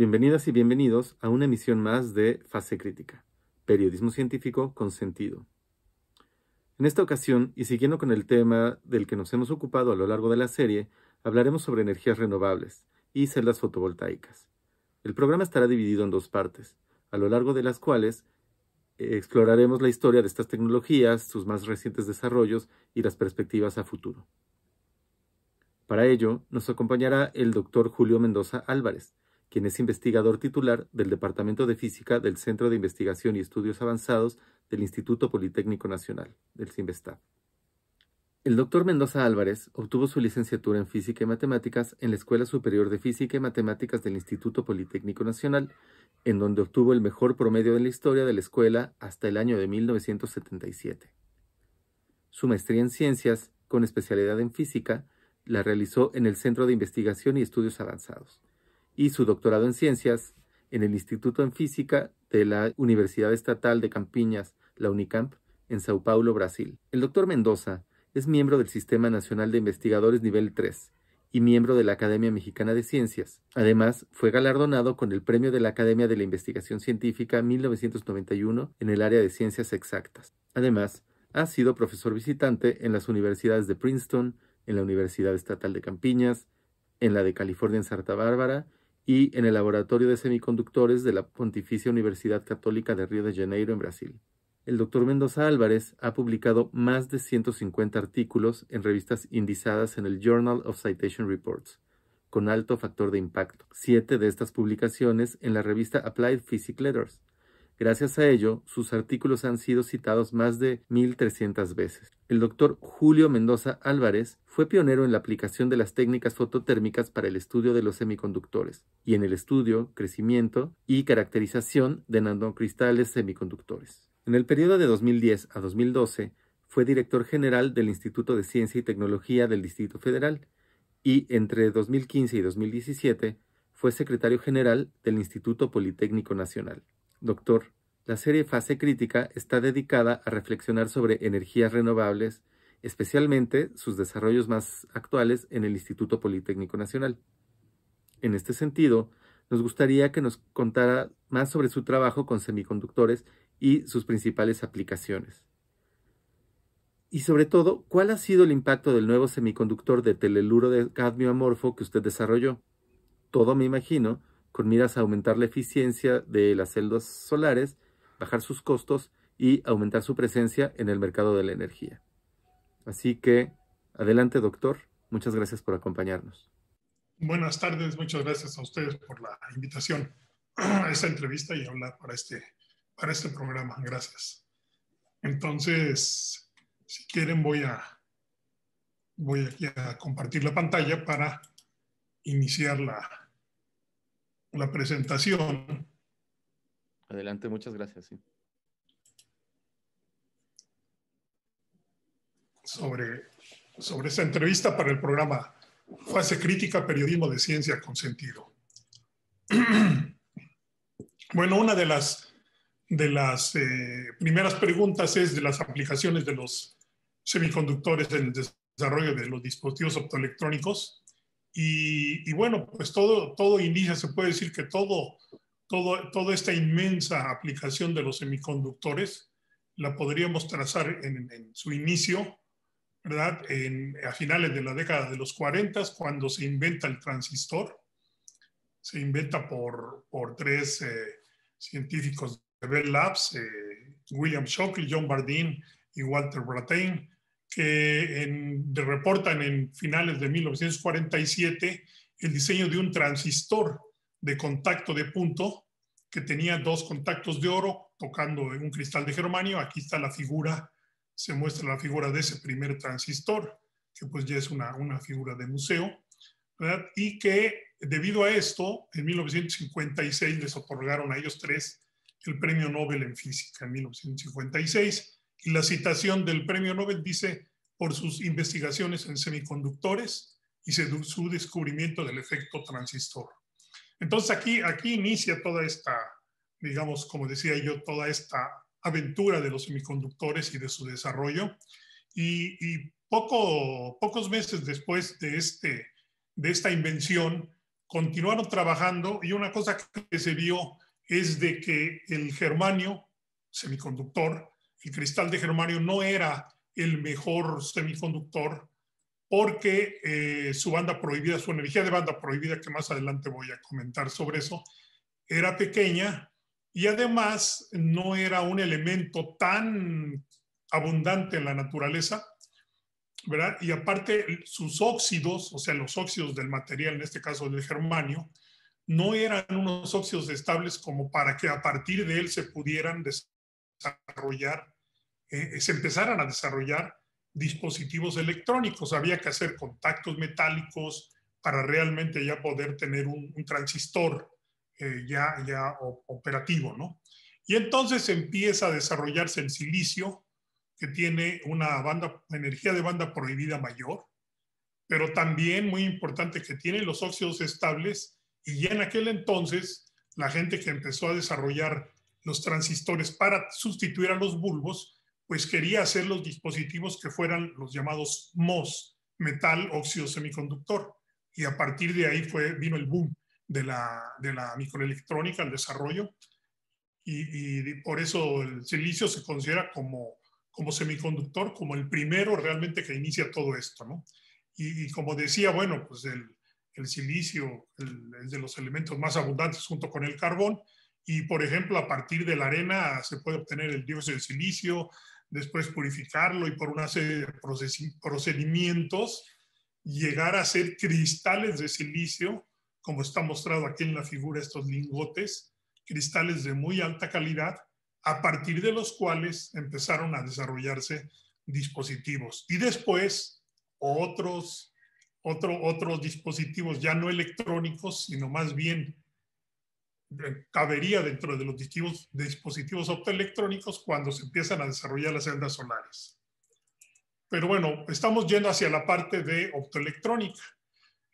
Bienvenidas y bienvenidos a una emisión más de Fase Crítica, periodismo científico con sentido. En esta ocasión, y siguiendo con el tema del que nos hemos ocupado a lo largo de la serie, hablaremos sobre energías renovables y celdas fotovoltaicas. El programa estará dividido en dos partes, a lo largo de las cuales eh, exploraremos la historia de estas tecnologías, sus más recientes desarrollos y las perspectivas a futuro. Para ello, nos acompañará el doctor Julio Mendoza Álvarez, quien es investigador titular del Departamento de Física del Centro de Investigación y Estudios Avanzados del Instituto Politécnico Nacional, del Cinvestav. El doctor Mendoza Álvarez obtuvo su licenciatura en Física y Matemáticas en la Escuela Superior de Física y Matemáticas del Instituto Politécnico Nacional, en donde obtuvo el mejor promedio de la historia de la escuela hasta el año de 1977. Su maestría en Ciencias, con especialidad en Física, la realizó en el Centro de Investigación y Estudios Avanzados, y su doctorado en ciencias en el Instituto en Física de la Universidad Estatal de Campiñas, la UNICAMP, en Sao Paulo, Brasil. El doctor Mendoza es miembro del Sistema Nacional de Investigadores Nivel 3 y miembro de la Academia Mexicana de Ciencias. Además, fue galardonado con el Premio de la Academia de la Investigación Científica 1991 en el área de ciencias exactas. Además, ha sido profesor visitante en las universidades de Princeton, en la Universidad Estatal de Campiñas, en la de California en Santa Bárbara y en el Laboratorio de Semiconductores de la Pontificia Universidad Católica de Río de Janeiro, en Brasil. El doctor Mendoza Álvarez ha publicado más de 150 artículos en revistas indizadas en el Journal of Citation Reports, con alto factor de impacto, siete de estas publicaciones en la revista Applied Physics Letters, Gracias a ello, sus artículos han sido citados más de 1.300 veces. El doctor Julio Mendoza Álvarez fue pionero en la aplicación de las técnicas fototérmicas para el estudio de los semiconductores y en el estudio, crecimiento y caracterización de nanocristales semiconductores. En el periodo de 2010 a 2012, fue director general del Instituto de Ciencia y Tecnología del Distrito Federal y entre 2015 y 2017 fue secretario general del Instituto Politécnico Nacional. Doctor, la serie Fase Crítica está dedicada a reflexionar sobre energías renovables, especialmente sus desarrollos más actuales en el Instituto Politécnico Nacional. En este sentido, nos gustaría que nos contara más sobre su trabajo con semiconductores y sus principales aplicaciones. Y sobre todo, ¿cuál ha sido el impacto del nuevo semiconductor de teleluro de cadmio amorfo que usted desarrolló? Todo, me imagino, con miras a aumentar la eficiencia de las celdas solares, bajar sus costos y aumentar su presencia en el mercado de la energía. Así que, adelante doctor, muchas gracias por acompañarnos. Buenas tardes, muchas gracias a ustedes por la invitación a esta entrevista y hablar para este, para este programa. Gracias. Entonces, si quieren voy a, voy a compartir la pantalla para iniciar la, la presentación. Adelante, muchas gracias. Sobre, sobre esta entrevista para el programa Fase Crítica, Periodismo de Ciencia con Sentido. bueno, una de las, de las eh, primeras preguntas es de las aplicaciones de los semiconductores en el desarrollo de los dispositivos optoelectrónicos. Y, bueno, pues todo, todo inicia, se puede decir que todo, todo, toda esta inmensa aplicación de los semiconductores la podríamos trazar en, su inicio, ¿verdad? En, a finales de la década de los 40, cuando se inventa el transistor, se inventa por, por tres eh, científicos de Bell Labs, eh, William Shockley, John Bardeen y Walter Brattain, que reportan en finales de 1947 el diseño de un transistor de contacto de punto que tenía dos contactos de oro tocando en un cristal de germanio. Aquí está la figura, se muestra la figura de ese primer transistor, que pues ya es una, una figura de museo, ¿verdad? Y que debido a esto, en 1956 les otorgaron a ellos tres el premio Nobel en física, en 1956. Y la citación del premio Nobel dice, por sus investigaciones en semiconductores y su descubrimiento del efecto transistor. Entonces aquí, aquí inicia toda esta, digamos, como decía yo, toda esta aventura de los semiconductores y de su desarrollo. Y, poco, pocos meses después de, este, de esta invención, continuaron trabajando y una cosa que se vio es de que el germanio semiconductor el cristal de germanio no era el mejor semiconductor porque eh, su banda prohibida, su energía de banda prohibida, que más adelante voy a comentar sobre eso, era pequeña y además no era un elemento tan abundante en la naturaleza, ¿verdad? Y aparte sus óxidos, o sea, los óxidos del material, en este caso del germanio, no eran unos óxidos estables como para que a partir de él se pudieran desarrollar desarrollar, eh, se empezaran a desarrollar dispositivos electrónicos. Había que hacer contactos metálicos para realmente ya poder tener un, transistor eh, ya, ya operativo, ¿no? Y entonces empieza a desarrollarse el silicio, que tiene una banda, energía de banda prohibida mayor, pero también muy importante que tiene los óxidos estables y ya en aquel entonces la gente que empezó a desarrollar los transistores para sustituir a los bulbos, pues quería hacer los dispositivos que fueran los llamados MOS, metal óxido semiconductor. Y a partir de ahí fue, vino el boom de la, microelectrónica, el desarrollo. Y, por eso el silicio se considera como, semiconductor, como el primero realmente que inicia todo esto. Y, como decía, bueno, pues el, silicio es de los elementos más abundantes junto con el carbón, y, por ejemplo, a partir de la arena se puede obtener el dióxido de silicio, después purificarlo y por una serie de procedimientos llegar a ser cristales de silicio, como está mostrado aquí en la figura, estos lingotes, cristales de muy alta calidad, a partir de los cuales empezaron a desarrollarse dispositivos. Y después otros, otros dispositivos ya no electrónicos, sino más bien cabería dentro de los dispositivos, optoelectrónicos cuando se empiezan a desarrollar las celdas solares. Pero bueno, estamos yendo hacia la parte de optoelectrónica.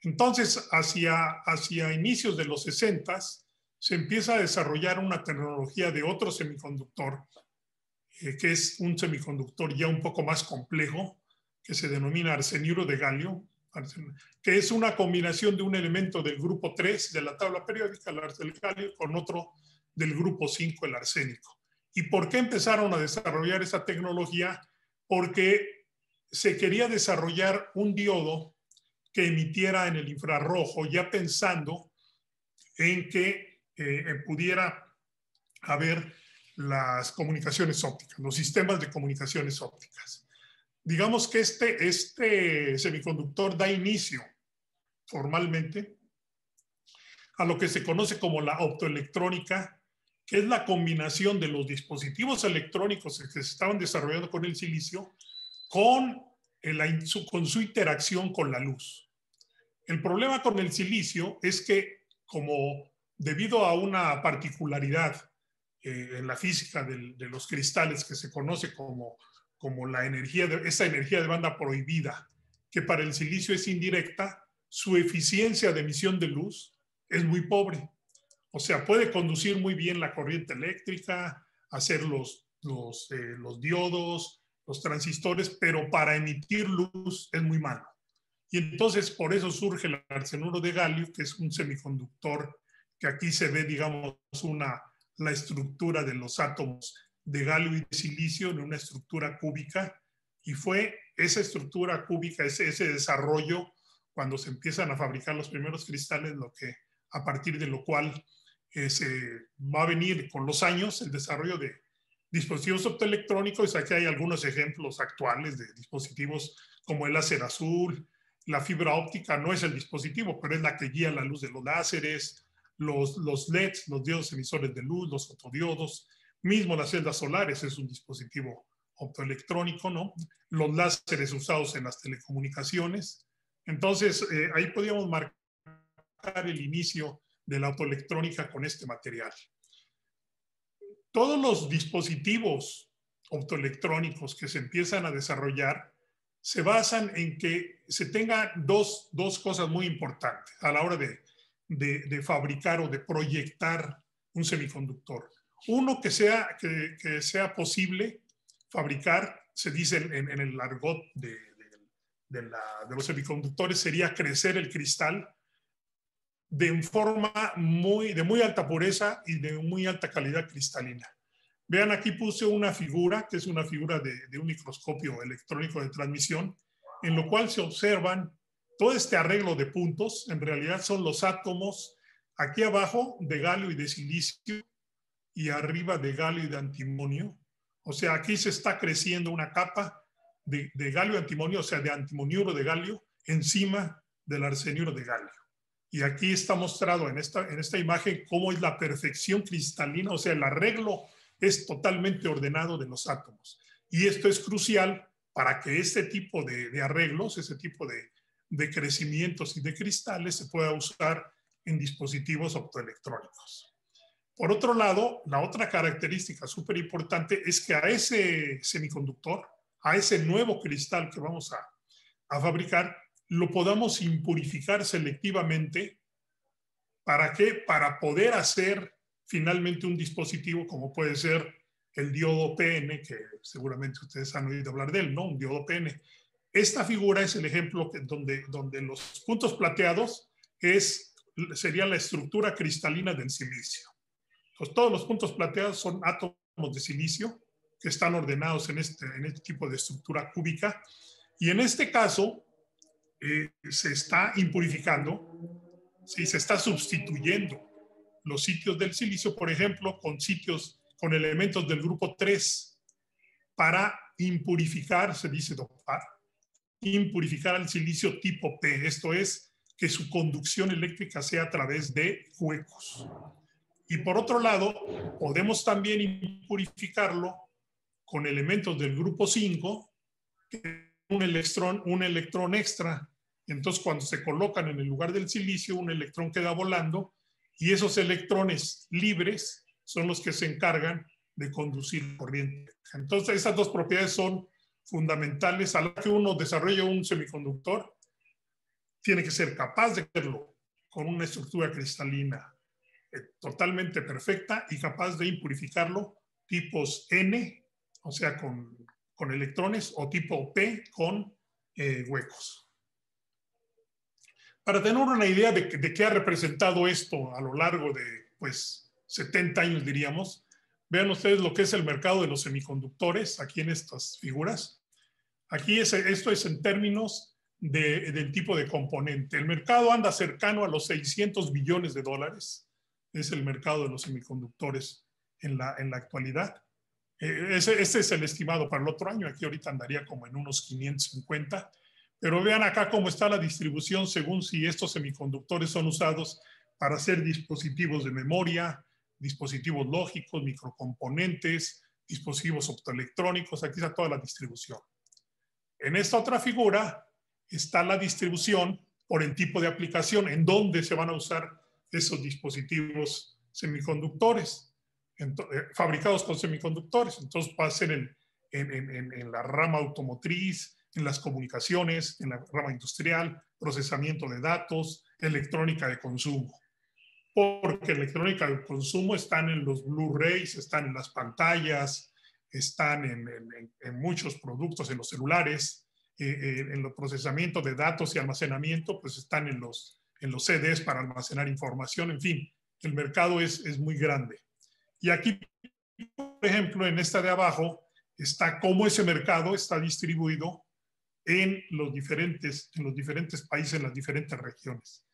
Entonces, hacia, hacia inicios de los 60 se empieza a desarrollar una tecnología de otro semiconductor, eh, que es un semiconductor ya un poco más complejo, que se denomina arseniuro de galio, que es una combinación de un elemento del grupo 3 de la tabla periódica, el arsénico, con otro del grupo 5, el arsénico. ¿Y por qué empezaron a desarrollar esa tecnología? Porque se quería desarrollar un diodo que emitiera en el infrarrojo, ya pensando en que eh, pudiera haber las comunicaciones ópticas, los sistemas de comunicaciones ópticas digamos que este, este semiconductor da inicio formalmente a lo que se conoce como la optoelectrónica, que es la combinación de los dispositivos electrónicos que se estaban desarrollando con el silicio con, su, interacción con la luz. El problema con el silicio es que como debido a una particularidad eh, en la física de los cristales que se conoce como como la energía de, esa energía de banda prohibida, que para el silicio es indirecta, su eficiencia de emisión de luz es muy pobre. O sea, puede conducir muy bien la corriente eléctrica, hacer los, eh, diodos, los transistores, pero para emitir luz es muy malo. Y entonces por eso surge el arsenuro de galio, que es un semiconductor, que aquí se ve, digamos, una, la estructura de los átomos de galio y de silicio en una estructura cúbica y fue esa estructura cúbica, ese, desarrollo, cuando se empiezan a fabricar los primeros cristales, lo que, a partir de lo cual eh, se va a venir con los años el desarrollo de dispositivos optoelectrónicos. Aquí hay algunos ejemplos actuales de dispositivos como el láser azul, la fibra óptica no es el dispositivo, pero es la que guía la luz de los láseres, los, los LEDs, los diodos emisores de luz, los fotodiodos, Mismo las celdas solares es un dispositivo optoelectrónico, ¿no? Los láseres usados en las telecomunicaciones. Entonces, eh, ahí podíamos marcar el inicio de la optoelectrónica con este material. Todos los dispositivos optoelectrónicos que se empiezan a desarrollar se basan en que se tengan dos, dos cosas muy importantes a la hora de, de fabricar o de proyectar un semiconductor. Uno, que sea, que, sea posible fabricar, se dice en, el argot de, los semiconductores, sería crecer el cristal de forma muy, de muy alta pureza y de muy alta calidad cristalina. Vean, aquí puse una figura, que es una figura de, de un microscopio electrónico de transmisión, en lo cual se observan todo este arreglo de puntos, en realidad son los átomos aquí abajo de galio y de silicio y arriba de galio y de antimonio. O sea, aquí se está creciendo una capa de, galio y antimonio, o sea, de antimoniuro de galio encima del arseniuro de galio. Y aquí está mostrado en esta, en esta imagen cómo es la perfección cristalina, o sea, el arreglo es totalmente ordenado de los átomos. Y esto es crucial para que este tipo de, arreglos, ese tipo de, de crecimientos y de cristales se pueda usar en dispositivos optoelectrónicos. Por otro lado, la otra característica súper importante es que a ese semiconductor, a ese nuevo cristal que vamos a, fabricar, lo podamos impurificar selectivamente. ¿Para qué? Para poder hacer finalmente un dispositivo como puede ser el diodo PN, que seguramente ustedes han oído hablar de él, ¿no? Un diodo PN. Esta figura es el ejemplo donde, donde los puntos plateados es, sería la estructura cristalina del silicio. Pues, todos los puntos plateados son átomos de silicio que están ordenados en este, en este tipo de estructura cúbica. Y en este caso, eh, se está impurificando, se está sustituyendo los sitios del silicio, por ejemplo, con sitios, con elementos del grupo 3, para impurificar, se dice dopar, impurificar al silicio tipo P, esto es, que su conducción eléctrica sea a través de huecos. Y por otro lado, podemos también purificarlo con elementos del grupo 5, un electrón, un electrón extra. Entonces, cuando se colocan en el lugar del silicio, un electrón queda volando y esos electrones libres son los que se encargan de conducir corriente. Entonces, esas dos propiedades son fundamentales a la que uno desarrolla un semiconductor. Tiene que ser capaz de hacerlo con una estructura cristalina eh, totalmente perfecta y capaz de impurificarlo, tipos N, o sea, con, electrones, o tipo P con eh, huecos. Para tener una idea de, qué ha representado esto a lo largo de, pues, 70 años, diríamos, Vean ustedes lo que es el mercado de los semiconductores aquí en estas figuras. Aquí esto es en términos del tipo de componente. El mercado anda cercano a los 600 billones de dólares es el mercado de los semiconductores en la, en la actualidad. Eh, ese, es el estimado para el otro año. Aquí ahorita andaría como en unos 550. Pero vean acá cómo está la distribución según si estos semiconductores son usados para hacer dispositivos de memoria, dispositivos lógicos, microcomponentes, dispositivos optoelectrónicos. Aquí está toda la distribución. En esta otra figura está la distribución por el tipo de aplicación, en dónde se van a usar esos dispositivos semiconductores, eh, fabricados con semiconductores. Entonces va en, en, la rama automotriz, en las comunicaciones, en la rama industrial, procesamiento de datos, electrónica de consumo. Porque electrónica de consumo están en los Blu-rays, están en las pantallas, están en, muchos productos, en los celulares, eh, eh, en los procesamiento de datos y almacenamiento, pues están en los, los CDs para almacenar información, en fin, el mercado es, muy grande. Y aquí, por ejemplo, en esta de abajo está cómo ese mercado está distribuido en los diferentes, en los diferentes países, en las diferentes regiones.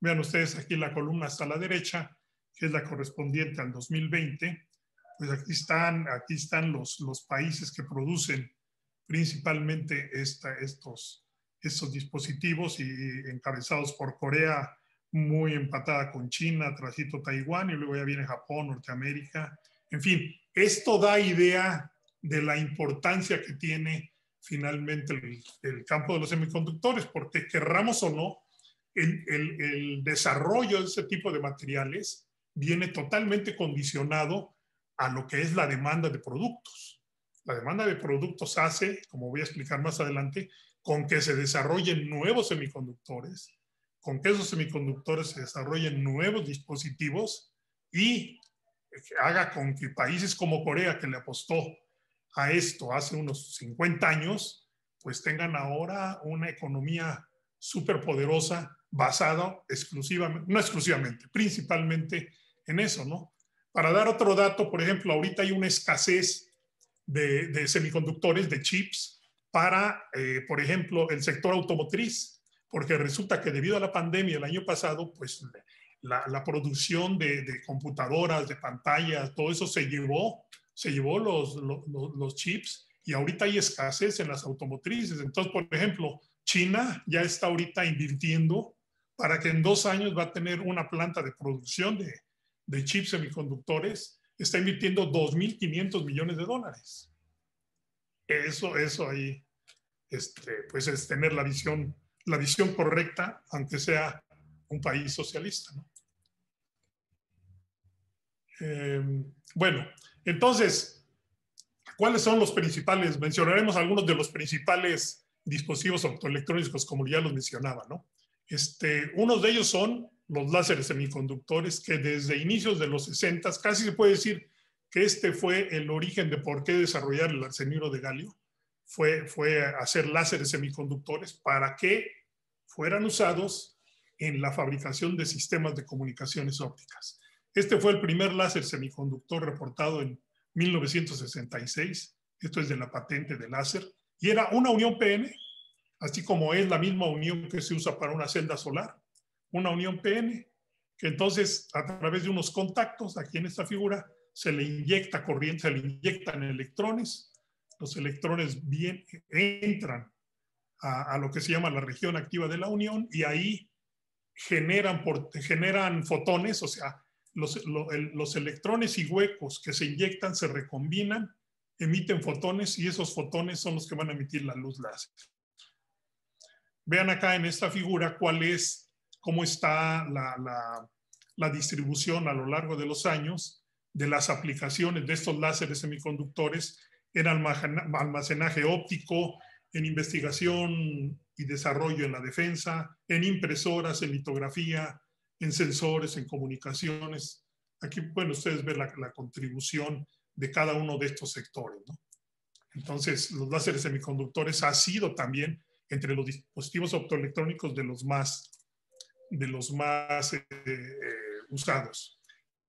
Vean ustedes aquí la columna hasta la derecha, que es la correspondiente al 2020. Pues aquí están, aquí están los, los países que producen principalmente esta, estos, esos dispositivos y, encabezados por Corea, muy empatada con China, trasito Taiwán y luego ya viene Japón, Norteamérica. En fin, esto da idea de la importancia que tiene finalmente el, campo de los semiconductores, porque querramos o no, el, el, desarrollo de ese tipo de materiales viene totalmente condicionado a lo que es la demanda de productos. La demanda de productos hace, como voy a explicar más adelante, con que se desarrollen nuevos semiconductores, con que esos semiconductores se desarrollen nuevos dispositivos y haga con que países como Corea, que le apostó a esto hace unos 50 años, pues tengan ahora una economía poderosa basada exclusivamente, no exclusivamente, principalmente en eso, ¿no? Para dar otro dato, por ejemplo, ahorita hay una escasez de semiconductores, de chips, para, eh, por ejemplo, el sector automotriz, porque resulta que debido a la pandemia el año pasado, pues la, producción de, computadoras, de pantallas, todo eso se llevó, se llevó los, los, chips y ahorita hay escasez en las automotrices. Entonces, por ejemplo, China ya está ahorita invirtiendo para que en dos años va a tener una planta de producción de, de chips semiconductores, está invirtiendo 2.500 millones de dólares. Eso, eso ahí, este, pues es tener la visión, la visión correcta, aunque sea un país socialista. Em, bueno, entonces, ¿cuáles son los principales? Mencionaremos algunos de los principales dispositivos optoelectrónicos, como ya los mencionaba, ¿no? Este, unos de ellos son los láseres semiconductores, que desde inicios de los 60, casi se puede decir que este fue el origen de por qué desarrollar el arseniuro de galio, fue, fue hacer láseres semiconductores para que fueran usados en la fabricación de sistemas de comunicaciones ópticas. Este fue el primer láser semiconductor reportado en 1966, esto es de la patente de láser, y era una unión PN, así como es la misma unión que se usa para una celda solar, una unión PN, que entonces a través de unos contactos, aquí en esta figura, se le inyecta corriente, se le inyectan electrones, los electrones bien, entran a, lo que se llama la región activa de la unión y ahí generan, por, generan fotones, o sea, los, electrones y huecos que se inyectan se recombinan, emiten fotones y esos fotones son los que van a emitir la luz láser. Vean acá en esta figura cuál es, cómo está la distribución a lo largo de los años de las aplicaciones de estos láseres semiconductores en almacenaje óptico, en investigación y desarrollo en la defensa, en impresoras, en litografía, en sensores, en comunicaciones. Aquí pueden ustedes ver la, contribución de cada uno de estos sectores. Entonces, los láseres semiconductores ha sido también entre los dispositivos optoelectrónicos de los más, de los más eh, eh, usados.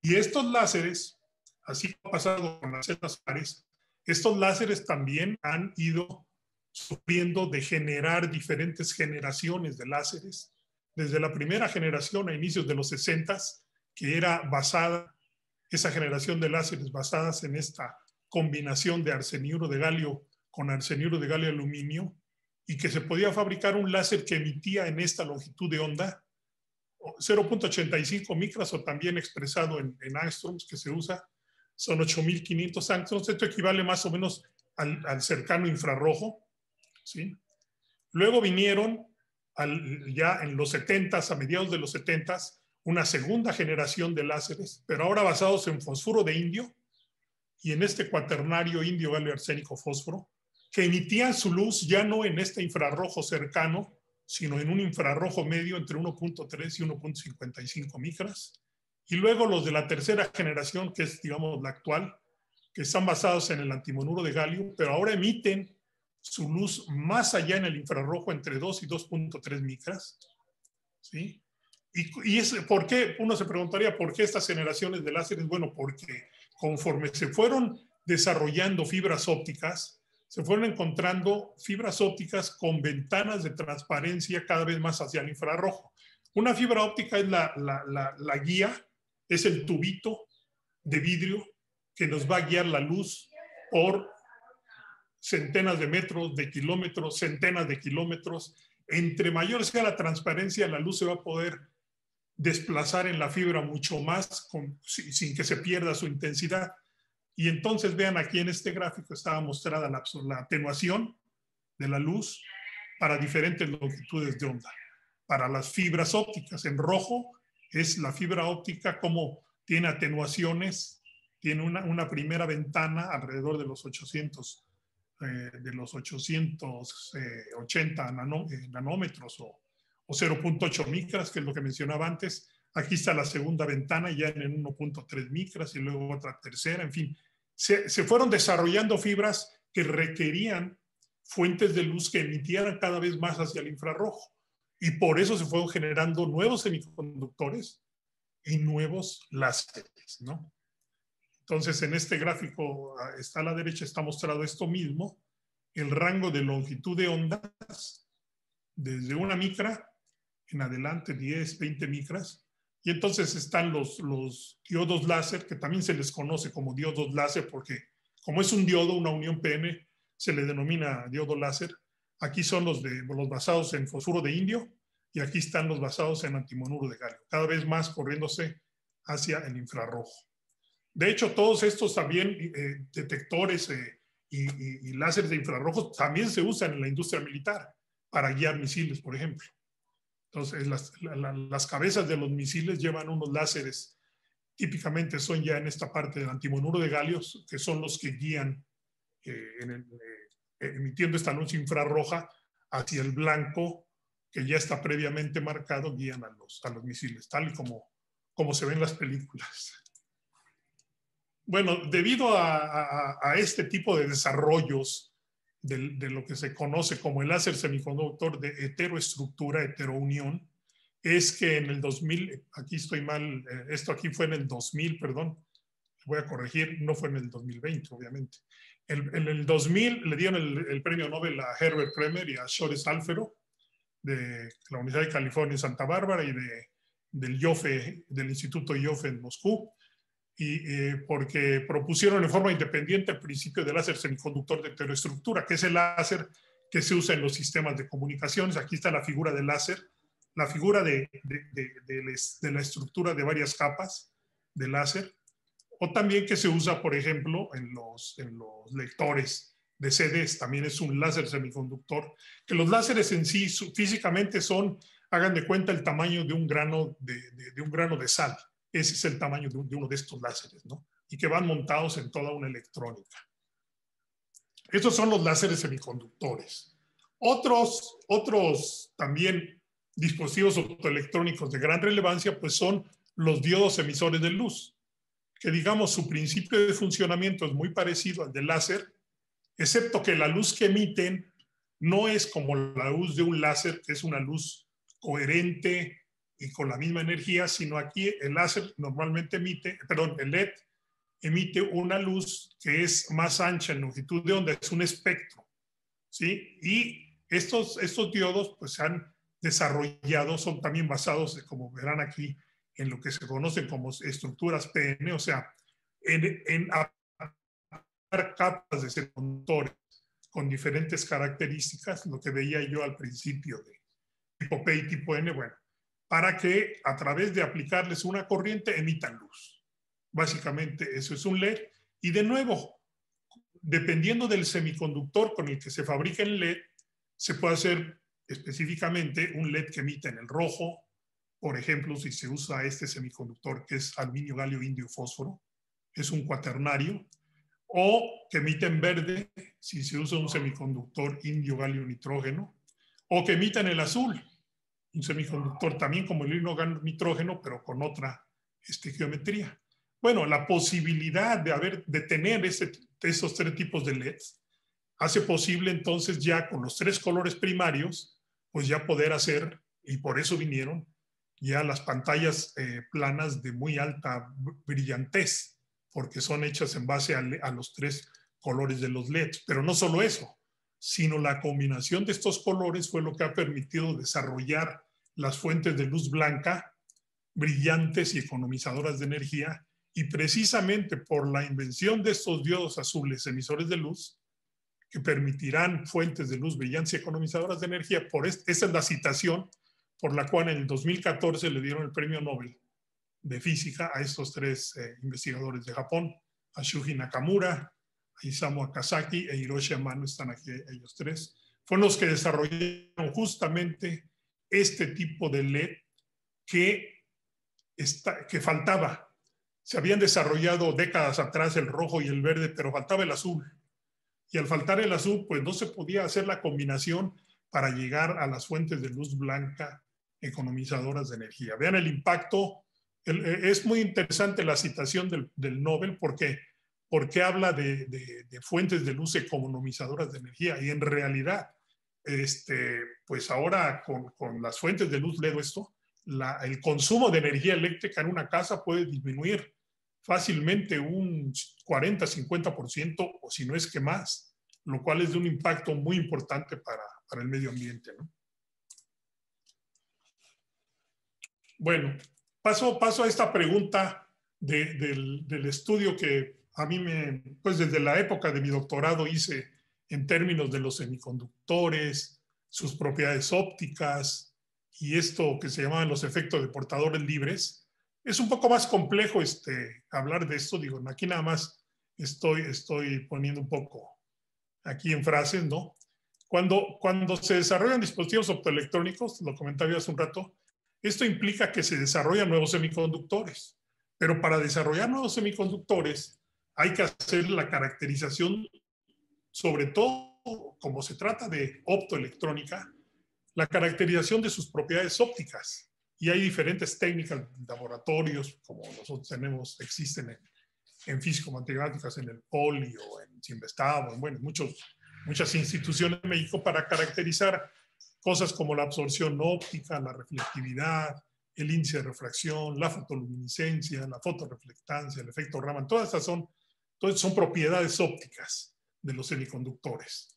Y estos láseres, así ha pasado con las células pares, estos láseres también han ido sufriendo de generar diferentes generaciones de láseres. Desde la primera generación a inicios de los 60, que era basada, esa generación de láseres basadas en esta combinación de arseniuro de galio con arseniuro de galio aluminio, y que se podía fabricar un láser que emitía en esta longitud de onda 0.85 micras o también expresado en, en, angstroms que se usa, son 8500 angstroms. Esto equivale más o menos al, cercano infrarrojo. ¿sí? Luego vinieron ya en los 70s, a mediados de los 70s, una segunda generación de láseres, pero ahora basados en fósforo de indio y en este cuaternario indio galio arsénico fósforo, que emitían su luz ya no en este infrarrojo cercano, sino en un infrarrojo medio entre 1.3 y 1.55 micras. Y luego los de la tercera generación, que es, digamos, la actual, que están basados en el antimonuro de galio, pero ahora emiten su luz más allá en el infrarrojo entre 2 y 2.3 micras. ¿sí? Y, es, ¿por qué? Uno se preguntaría, ¿por qué estas generaciones de láseres? Bueno, porque conforme se fueron desarrollando fibras ópticas, se fueron encontrando fibras ópticas con ventanas de transparencia cada vez más hacia el infrarrojo. Una fibra óptica es la, guía, es el tubito de vidrio que nos va a guiar la luz por centenas de metros, de kilómetros, centenas de kilómetros. Entre mayor sea la transparencia, la luz se va a poder desplazar en la fibra mucho más sin que se pierda su intensidad. Y entonces vean aquí en este gráfico estaba mostrada la, atenuación de la luz para diferentes longitudes de onda. Para las fibras ópticas, en rojo es la fibra óptica como tiene atenuaciones, tiene una, una primera ventana alrededor de los 800, eh, de los 880 eh, eh, nanómetros o 0.8 micras, que es lo que mencionaba antes, Aquí está la segunda ventana ya en 1.3 micras y luego otra tercera, en fin. Se, fueron desarrollando fibras que requerían fuentes de luz que emitieran cada vez más hacia el infrarrojo. Y por eso se fueron generando nuevos semiconductores y nuevos láseres, ¿no? Entonces, en este gráfico está a la derecha, está mostrado esto mismo, el rango de longitud de ondas desde una micra en adelante, 10, 20 micras, y entonces están los, diodos láser, que también se les conoce como diodos láser, porque como es un diodo, una unión pn, se le denomina diodo láser. Aquí son los, de, los basados en fosfuro de indio y aquí están los basados en antimonuro de galio, cada vez más corriéndose hacia el infrarrojo. De hecho, todos estos también eh, detectores eh, y, y láseres de infrarrojos también se usan en la industria militar para guiar misiles, por ejemplo. Entonces, las, cabezas de los misiles llevan unos láseres. Típicamente son ya en esta parte del antimonuro de galios, que son los que guían, eh, eh, emitiendo esta luz infrarroja hacia el blanco que ya está previamente marcado, guían a los, a los misiles, tal y como, como se ven las películas. Bueno, debido a este tipo de desarrollos, de, lo que se conoce como el láser semiconductor de heteroestructura, heterounión, es que en el 2000, aquí estoy mal, eh, esto aquí fue en el 2000, perdón, voy a corregir, no fue en el 2020, obviamente. en el 2000 le dieron el, premio Nobel a Herbert Kremer y a Shores Alfero de la Universidad de California en Santa Bárbara y de, del IOFE, del Instituto IOFE en Moscú y, eh, porque propusieron de forma independiente el principio del láser semiconductor de heteroestructura, que es el láser que se usa en los sistemas de comunicaciones. Aquí está la figura del láser, la figura de, de, la estructura de varias capas de láser, o también que se usa, por ejemplo, en los, los lectores de CDs, también es un láser semiconductor, que los láseres en sí físicamente son, hagan de cuenta, el tamaño de un grano de, un grano de sal ese es el tamaño de, uno de estos láseres, ¿no? Y que van montados en toda una electrónica. Estos son los láseres semiconductores. Otros, otros también dispositivos optoelectrónicos de gran relevancia, pues son los diodos emisores de luz, que digamos su principio de funcionamiento es muy parecido al del láser, excepto que la luz que emiten no es como la luz de un láser, es una luz coherente, y con la misma energía, sino aquí el láser normalmente emite, perdón, el LED emite una luz que es más ancha en longitud de onda, es un espectro, ¿sí? Y estos, estos diodos pues se han desarrollado, son también basados, como verán aquí, en lo que se conocen como estructuras PN, o sea, en, en capas de semiconductores con diferentes características, lo que veía yo al principio de tipo P y tipo N, bueno, para que a través de aplicarles una corriente emitan luz. Básicamente eso es un LED. Y de nuevo, dependiendo del semiconductor con el que se fabrica el LED, se puede hacer específicamente un LED que emita en el rojo, por ejemplo, si se usa este semiconductor que es aluminio, galio, indio, fósforo, es un cuaternario, o que emita en verde si se usa un semiconductor indio, galio, nitrógeno, o que emita en el azul un semiconductor también como el hilo nitrógeno, pero con otra este, geometría. Bueno, la posibilidad de, haber, de tener ese, esos tres tipos de LEDs hace posible entonces ya con los tres colores primarios, pues ya poder hacer, y por eso vinieron ya las pantallas eh, planas de muy alta brillantez, porque son hechas en base a los tres colores de los LEDs. Pero no solo eso, sino la combinación de estos colores fue lo que ha permitido desarrollar las fuentes de luz blanca, brillantes y economizadoras de energía, y precisamente por la invención de estos diodos azules emisores de luz, que permitirán fuentes de luz brillantes y economizadoras de energía, por esta es la citación por la cual en el 2014 le dieron el premio Nobel de física a estos tres eh, investigadores de Japón, a Shuji Nakamura, a Isamu Akasaki e Hiroshi Amano, están aquí ellos tres, fueron los que desarrollaron justamente este tipo de LED que, que faltaba. Se habían desarrollado décadas atrás el rojo y el verde, pero faltaba el azul. Y al faltar el azul, pues no se podía hacer la combinación para llegar a las fuentes de luz blanca economizadoras de energía. Vean el impacto. Eh, es muy interesante la citación del, Nobel porque, porque habla de fuentes de luz economizadoras de energía y en realidad este, pues ahora con, las fuentes de luz LED esto, el consumo de energía eléctrica en una casa puede disminuir fácilmente un 40-50% o si no es que más, lo cual es de un impacto muy importante para, el medio ambiente. Bueno, paso, paso a esta pregunta del, del, estudio que a mí me, pues desde la época de mi doctorado hice en términos de los semiconductores, sus propiedades ópticas y esto que se llamaban los efectos de portadores libres. Es un poco más complejo este, hablar de esto, digo, aquí nada más estoy, estoy poniendo un poco aquí en frases, ¿no? Cuando, cuando se desarrollan dispositivos optoelectrónicos, lo comentaba hace un rato, esto implica que se desarrollan nuevos semiconductores, pero para desarrollar nuevos semiconductores hay que hacer la caracterización sobre todo como se trata de optoelectrónica, la caracterización de sus propiedades ópticas. Y hay diferentes técnicas, laboratorios, como nosotros tenemos, existen en, en físico-matemáticas, en el polio, en Sinvestado, en muchas instituciones en México para caracterizar cosas como la absorción óptica, la reflectividad, el índice de refracción, la fotoluminiscencia, la fotoreflectancia, el efecto Raman, todas estas son, todas son propiedades ópticas de los semiconductores.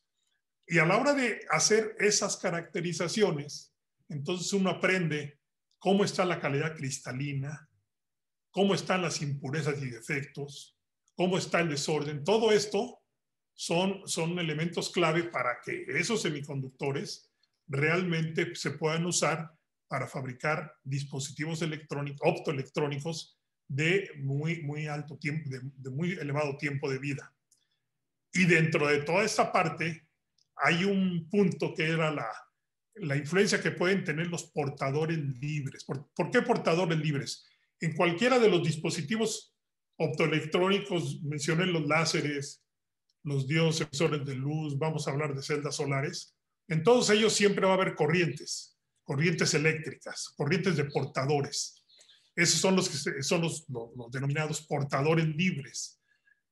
Y a la hora de hacer esas caracterizaciones, entonces uno aprende cómo está la calidad cristalina, cómo están las impurezas y defectos, cómo está el desorden. Todo esto son, son elementos clave para que esos semiconductores realmente se puedan usar para fabricar dispositivos electrónicos, optoelectrónicos de muy, muy alto tiempo, de, de muy elevado tiempo de vida. Y dentro de toda esta parte hay un punto que era la, influencia que pueden tener los portadores libres. ¿Por, qué portadores libres? En cualquiera de los dispositivos optoelectrónicos, mencioné los láseres, los diodos, sensores de luz, vamos a hablar de celdas solares, en todos ellos siempre va a haber corrientes, corrientes eléctricas, corrientes de portadores. Esos son los, que son los denominados portadores libres.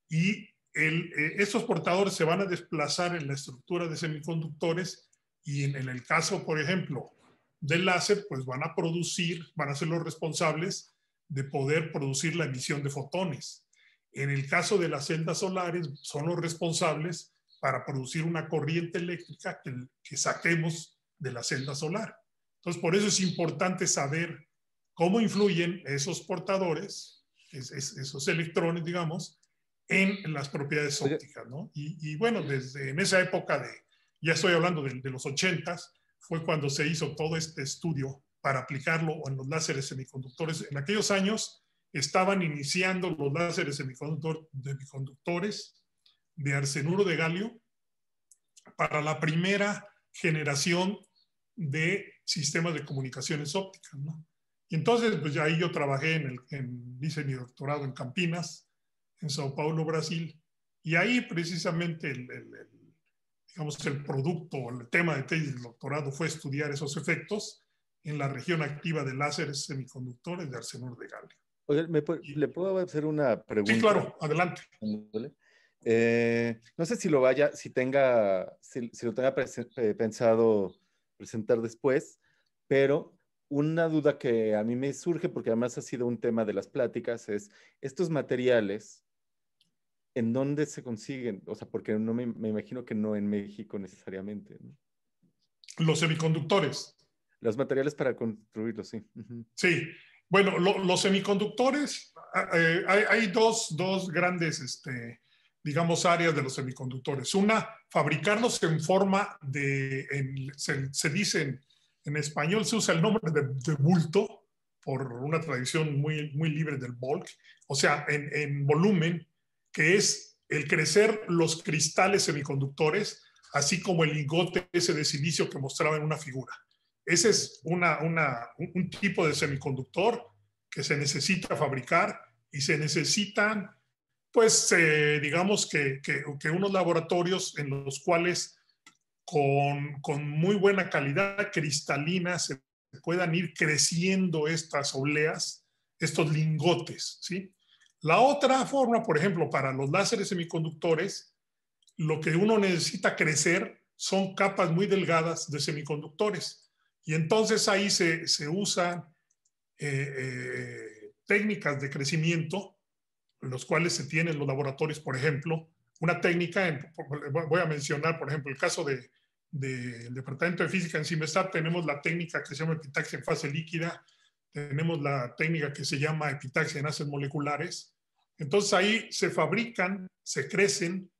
Y el, eh, estos portadores se van a desplazar en la estructura de semiconductores y en, el caso, por ejemplo, del láser, pues van a producir, van a ser los responsables de poder producir la emisión de fotones. En el caso de las celdas solares, son los responsables para producir una corriente eléctrica que, saquemos de la celda solar. Entonces, por eso es importante saber cómo influyen esos portadores, esos electrones, digamos, en las propiedades ópticas, ¿no? Y, bueno, desde en esa época de, ya estoy hablando de, los ochentas, fue cuando se hizo todo este estudio para aplicarlo en los láseres semiconductores. En aquellos años estaban iniciando los láseres semiconductores de arsenuro de galio para la primera generación de sistemas de comunicaciones ópticas. ¿no? Y entonces, pues ya ahí yo trabajé, en el, en, hice mi doctorado en Campinas, en Sao Paulo, Brasil. Y ahí precisamente el, digamos, el producto el tema de tesis del doctorado fue estudiar esos efectos en la región activa de láseres semiconductores de arsenur de galio. Oye, ¿le puedo hacer una pregunta? Sí, claro, adelante. Eh, no sé si lo vaya, si tenga, si, lo tenga eh, pensado presentar después, pero una duda que a mí me surge, porque además ha sido un tema de las pláticas, es estos materiales ¿en dónde se consiguen? O sea, porque no me, imagino que no en México necesariamente. Los semiconductores. Los materiales para construirlos, sí. Sí. Bueno, los semiconductores, eh, hay, dos, grandes, este, digamos, áreas de los semiconductores. Una, fabricarlos en forma de, se, dice en, español, se usa el nombre de, bulto, por una tradición muy, muy libre del bulk, o sea, en, volumen que es el crecer los cristales semiconductores, así como el lingote ese de silicio que mostraba en una figura. Ese es un tipo de semiconductor que se necesita fabricar y se necesitan, pues, eh, digamos que, unos laboratorios en los cuales con, con muy buena calidad cristalina se puedan ir creciendo estas obleas, estos lingotes, ¿sí? La otra forma, por ejemplo, para los láseres semiconductores, lo que uno necesita crecer son capas muy delgadas de semiconductores. Y entonces ahí se, usan eh, eh, técnicas de crecimiento, los cuales se tienen en los laboratorios, por ejemplo. Una técnica, voy a mencionar, por ejemplo, el caso del Departamento de Física en Simestad, tenemos la técnica que se llama epitaxia en fase líquida, tenemos la técnica que se llama epitaxia en haces moleculares. Entonces ahí se fabrican, se crecen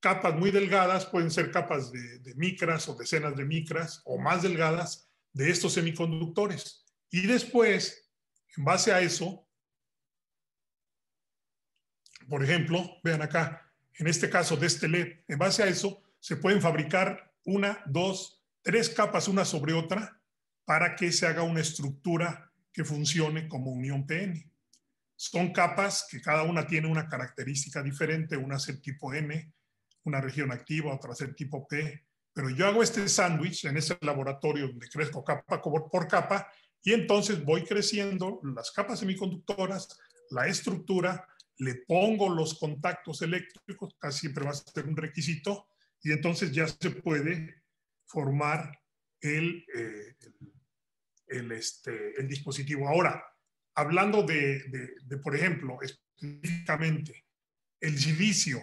capas muy delgadas, pueden ser capas de, de micras o decenas de micras o más delgadas de estos semiconductores. Y después, en base a eso, por ejemplo, vean acá, en este caso de este LED, en base a eso se pueden fabricar una, dos, tres capas una sobre otra para que se haga una estructura que funcione como unión PN. Son capas que cada una tiene una característica diferente, una es el tipo n una región activa, otra es el tipo P, pero yo hago este sándwich en ese laboratorio donde crezco capa por capa y entonces voy creciendo las capas semiconductoras, la estructura, le pongo los contactos eléctricos, casi siempre va a ser un requisito, y entonces ya se puede formar el, eh, el el, este, el dispositivo. Ahora, hablando de, por ejemplo, específicamente, el silicio,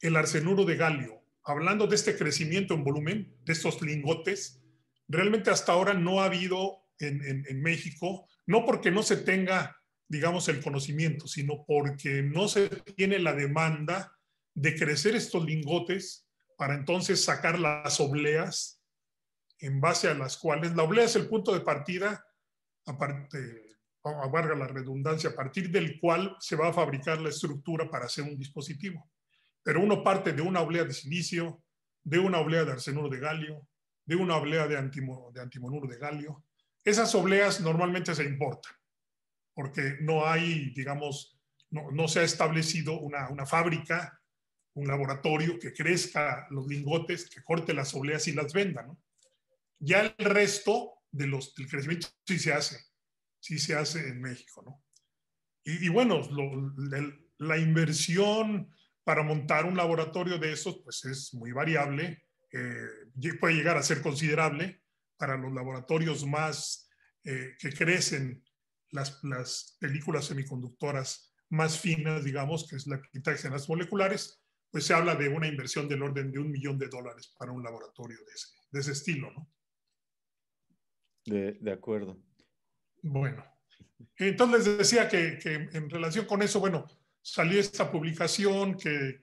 el arsenuro de galio, hablando de este crecimiento en volumen de estos lingotes, realmente hasta ahora no ha habido en, en México, no porque no se tenga, digamos, el conocimiento, sino porque no se tiene la demanda de crecer estos lingotes para entonces sacar las obleas en base a las cuales la oblea es el punto de partida, aparte, abarga la redundancia, a partir del cual se va a fabricar la estructura para hacer un dispositivo. Pero uno parte de una oblea de silicio, de una oblea de arsenuro de galio, de una oblea de, de antimonuro de galio. Esas obleas normalmente se importan, porque no hay, digamos, no, se ha establecido una, una fábrica, un laboratorio que crezca los lingotes, que corte las obleas y las venda, ¿no? Ya el resto de los, del crecimiento sí se hace, sí se hace en México, ¿no? Y, bueno, la inversión para montar un laboratorio de esos, pues es muy variable, eh, puede llegar a ser considerable para los laboratorios más eh, que crecen las, películas semiconductoras más finas, digamos, que es la quitaje en las moleculares, pues se habla de una inversión del orden de un millón de dólares para un laboratorio de ese, de ese estilo, ¿no? De, acuerdo. Bueno, entonces les decía que, en relación con eso, bueno, salió esta publicación que,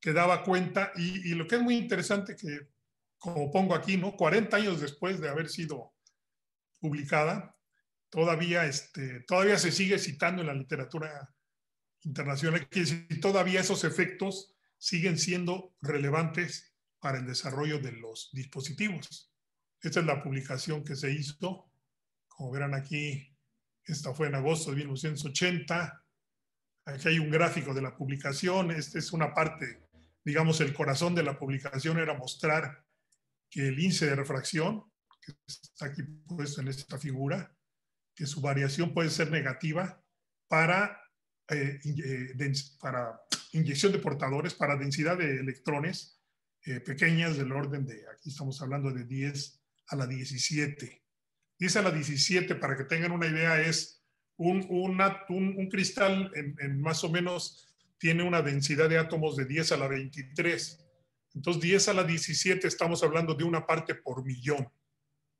que, daba cuenta y, lo que es muy interesante que, como pongo aquí, ¿no? 40 años después de haber sido publicada, todavía, este, todavía se sigue citando en la literatura internacional, que todavía esos efectos siguen siendo relevantes para el desarrollo de los dispositivos. Esta es la publicación que se hizo. Como verán aquí, esta fue en agosto de 1980. Aquí hay un gráfico de la publicación. Esta es una parte, digamos, el corazón de la publicación era mostrar que el índice de refracción, que está aquí puesto en esta figura, que su variación puede ser negativa para, eh, eh, para inyección de portadores, para densidad de electrones eh, pequeñas del orden de, aquí estamos hablando de 10 a la 17. 10 a la 17, para que tengan una idea, es un, cristal en, más o menos tiene una densidad de átomos de 10 a la 23. Entonces, 10 a la 17 estamos hablando de una parte por millón.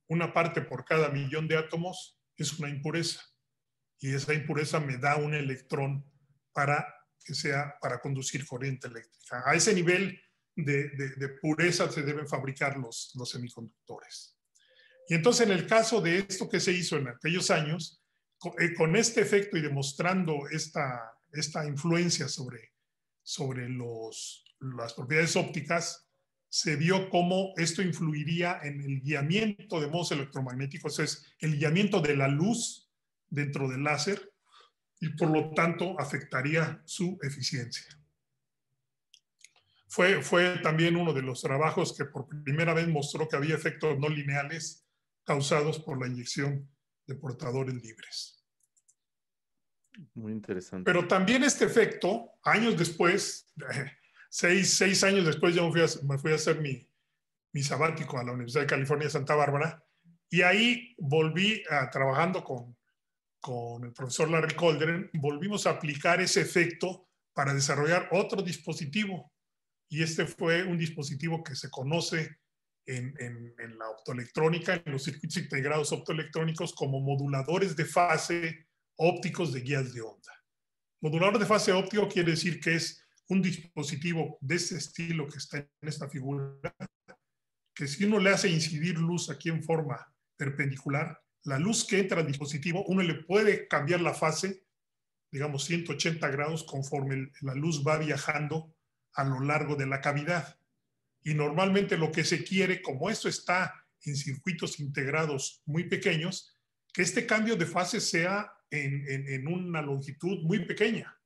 Una parte por cada millón de átomos es una impureza. Y esa impureza me da un electrón para que sea para conducir corriente eléctrica. A ese nivel de, pureza se deben fabricar los semiconductores. Y entonces en el caso de esto que se hizo en aquellos años, eh, con este efecto y demostrando esta, esta influencia sobre, sobre las propiedades ópticas, se vio cómo esto influiría en el guiamiento de modos electromagnéticos, es el guiamiento de la luz dentro del láser y por lo tanto afectaría su eficiencia. Fue, fue también uno de los trabajos que por primera vez mostró que había efectos no lineales causados por la inyección de portadores libres. Muy interesante. Pero también este efecto, años después, seis, años después, yo me fui a, me hacer mi, mi, sabático a la Universidad de California de Santa Bárbara, y ahí volví trabajando con, con el profesor Larry Coldren, volvimos a aplicar ese efecto para desarrollar otro dispositivo. Y este fue un dispositivo que se conoce en, la optoelectrónica, en los circuitos integrados optoelectrónicos, como moduladores de fase ópticos de guías de onda. Modulador de fase óptico quiere decir que es un dispositivo de este estilo que está en esta figura, que si uno le hace incidir luz aquí en forma perpendicular, la luz que entra al dispositivo, uno le puede cambiar la fase, digamos 180 grados, conforme la luz va viajando a lo largo de la cavidad. Y normalmente lo que se quiere, como esto está en circuitos integrados muy pequeños, que este cambio de fase sea en, en, una longitud muy pequeña,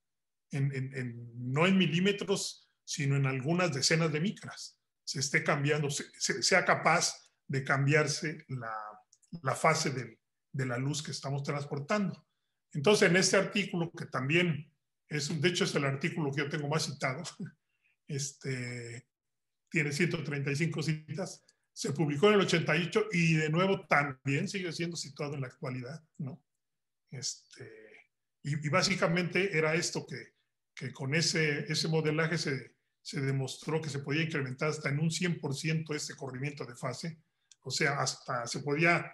en, no en milímetros, sino en algunas decenas de micras. Se esté cambiando, sea capaz de cambiarse la, la fase de la luz que estamos transportando. Entonces, en este artículo, que también es, de hecho, es el artículo que yo tengo más citado, este, tiene 135 citas, se publicó en el 88 y de nuevo también sigue siendo situado en la actualidad, ¿no? Este, y, básicamente era esto que, con ese, ese modelaje se, se demostró que se podía incrementar hasta en un 100% este corrimiento de fase, o sea, hasta se podía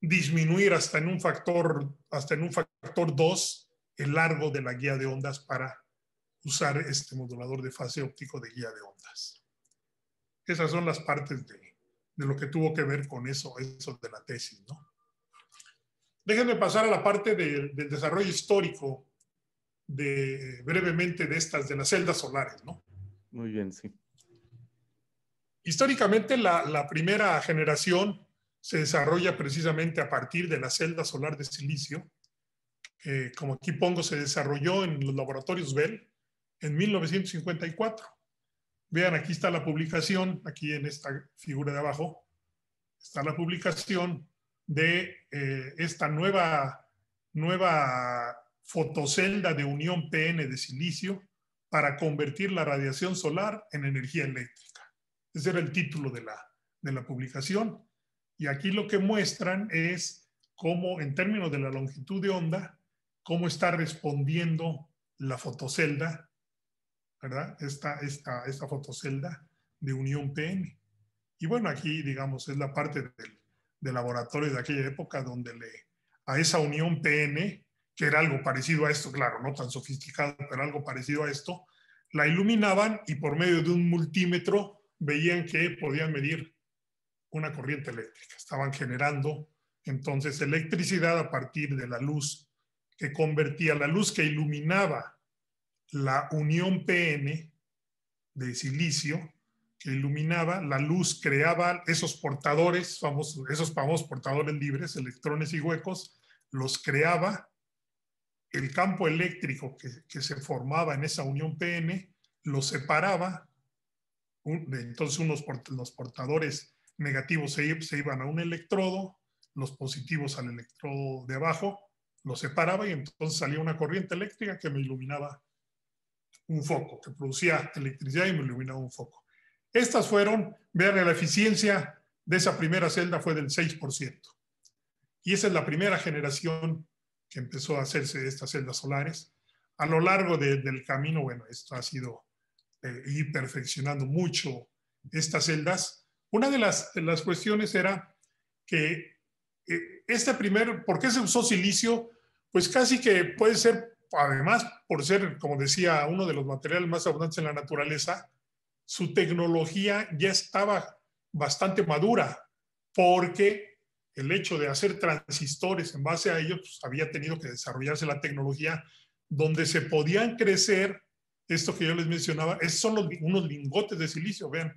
disminuir hasta en un factor hasta en un factor 2 el largo de la guía de ondas para usar este modulador de fase óptico de guía de ondas. Esas son las partes de, lo que tuvo que ver con eso, eso de la tesis, ¿no? Déjenme pasar a la parte del desarrollo histórico de, brevemente de estas, de las celdas solares, ¿no? Muy bien, sí. Históricamente la, primera generación se desarrolla precisamente a partir de la celda solar de silicio, que como aquí pongo se desarrolló en los laboratorios Bell en 1954. Vean, aquí está la publicación, aquí en esta figura de abajo, está la publicación de eh, esta nueva, nueva fotocelda de unión PN de silicio para convertir la radiación solar en energía eléctrica. Ese era el título de la, de la publicación. Y aquí lo que muestran es cómo, en términos de la longitud de onda, cómo está respondiendo la fotocelda ¿verdad? Esta, esta, esta fotocelda de unión PN. Y bueno, aquí, digamos, es la parte del, del laboratorio de aquella época donde le, a esa unión PN, que era algo parecido a esto, claro, no tan sofisticado, pero algo parecido a esto, la iluminaban y por medio de un multímetro veían que podían medir una corriente eléctrica. Estaban generando entonces electricidad a partir de la luz que convertía la luz que iluminaba la unión PN de silicio que iluminaba, la luz creaba esos portadores, famosos, esos famosos portadores libres, electrones y huecos, los creaba, el campo eléctrico que, se formaba en esa unión PN los separaba, entonces los portadores negativos se iban a un electrodo, los positivos al electrodo de abajo, los separaba y entonces salía una corriente eléctrica que me iluminaba un foco, que producía electricidad y me iluminaba un foco. Estas fueron, vean, la eficiencia de esa primera celda fue del 6%. Y esa es la primera generación que empezó a hacerse estas celdas solares. A lo largo del camino, bueno, esto ha sido eh, ir perfeccionando mucho estas celdas. Una de las, las cuestiones era que eh, este primer, ¿por qué se usó silicio? Pues casi que puede ser además, por ser, como decía, uno de los materiales más abundantes en la naturaleza, su tecnología ya estaba bastante madura, porque el hecho de hacer transistores en base a ellos, pues, había tenido que desarrollarse la tecnología donde se podían crecer, esto que yo les mencionaba, es son unos lingotes de silicio, vean,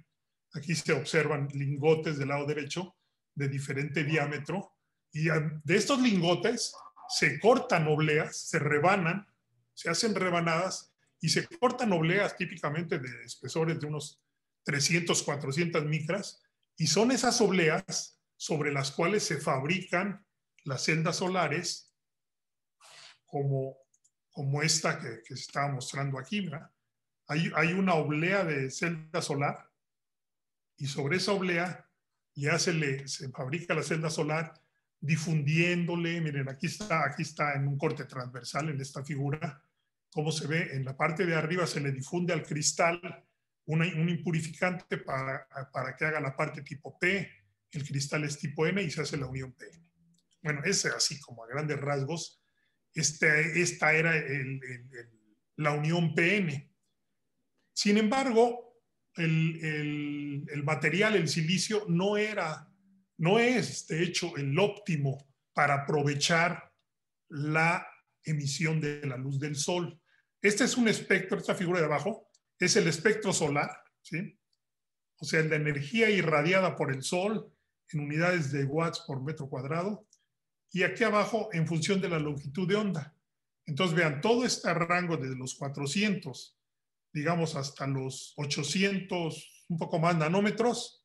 aquí se observan lingotes del lado derecho de diferente diámetro, y ah, de estos lingotes se cortan obleas, se rebanan, se hacen rebanadas y se cortan obleas típicamente de espesores de unos 300, 400 micras y son esas obleas sobre las cuales se fabrican las celdas solares como, como esta que, se estaba mostrando aquí. Hay, una oblea de celda solar y sobre esa oblea ya se le se fabrica la celda solar difundiéndole. Miren, aquí está, aquí está en un corte transversal en esta figura, cómo se ve en la parte de arriba se le difunde al cristal un impurificante para, que haga la parte tipo P, el cristal es tipo N y se hace la unión PN. Bueno, es así como a grandes rasgos, este, esta era la unión PN. Sin embargo, el, material, el silicio, no era no es, de hecho, el óptimo para aprovechar la emisión de la luz del sol. Este es un espectro, esta figura de abajo, es el espectro solar, ¿sí? O sea, la energía irradiada por el sol en unidades de watts por metro cuadrado. Y aquí abajo, en función de la longitud de onda. Entonces, vean, todo este rango desde los 400, digamos, hasta los 800, un poco más nanómetros,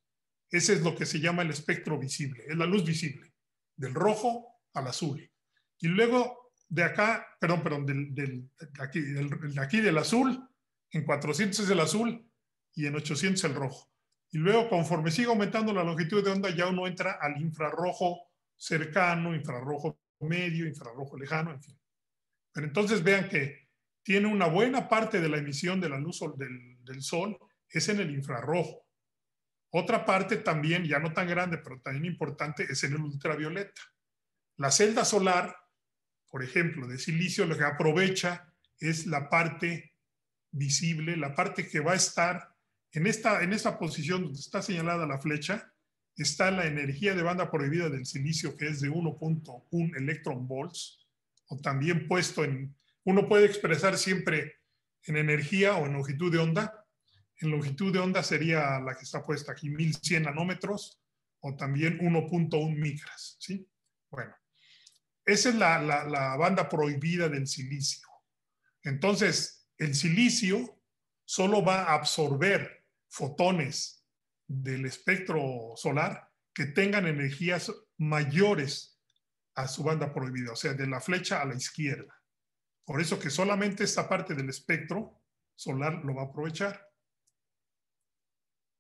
ese es lo que se llama el espectro visible, es la luz visible, del rojo al azul. Y luego de acá, perdón, perdón, del, aquí, del, azul, en 400 es el azul y en 800 el rojo. Y luego conforme sigue aumentando la longitud de onda, ya uno entra al infrarrojo cercano, infrarrojo medio, infrarrojo lejano, en fin. Pero entonces vean que tiene una buena parte de la emisión de la luz del, del sol es en el infrarrojo otra parte también, ya no tan grande, pero también importante, es en el ultravioleta. La celda solar, por ejemplo, de silicio, lo que aprovecha es la parte visible, la parte que va a estar en esta, en esta posición donde está señalada la flecha, está la energía de banda prohibida del silicio, que es de 1.1 electron volts, o también puesto en, uno puede expresar siempre en energía o en longitud de onda, en longitud de onda sería la que está puesta aquí, 1100 nanómetros o también 1.1 micras. ¿sí? Bueno, esa es la, la banda prohibida del silicio. Entonces, el silicio solo va a absorber fotones del espectro solar que tengan energías mayores a su banda prohibida, o sea, de la flecha a la izquierda. Por eso que solamente esta parte del espectro solar lo va a aprovechar.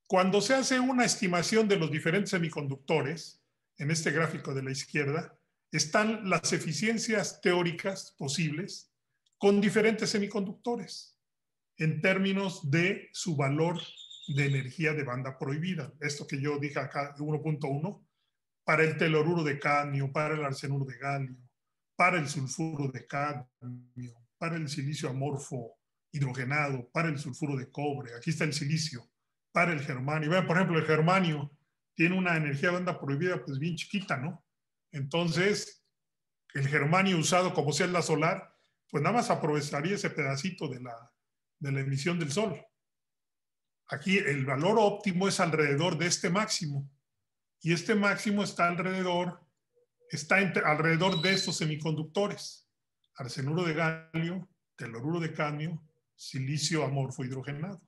Cuando se hace una estimación de los diferentes semiconductores, en este gráfico de la izquierda, están las eficiencias teóricas posibles con diferentes semiconductores en términos de su valor de energía de banda prohibida. Esto que yo dije acá, 1.1, para el teloruro de cadmio, para el arsenuro de galio, para el sulfuro de cadmio, para el silicio amorfo hidrogenado, para el sulfuro de cobre. Aquí está el silicio el germanio. por ejemplo, el germanio tiene una energía de onda prohibida, pues bien chiquita, ¿no? Entonces, el germanio usado como celda solar, pues nada más aprovecharía ese pedacito de la, de la emisión del sol. Aquí el valor óptimo es alrededor de este máximo. Y este máximo está alrededor, está alrededor de estos semiconductores. Arsenuro de galio, teloruro de cadmio, silicio amorfo hidrogenado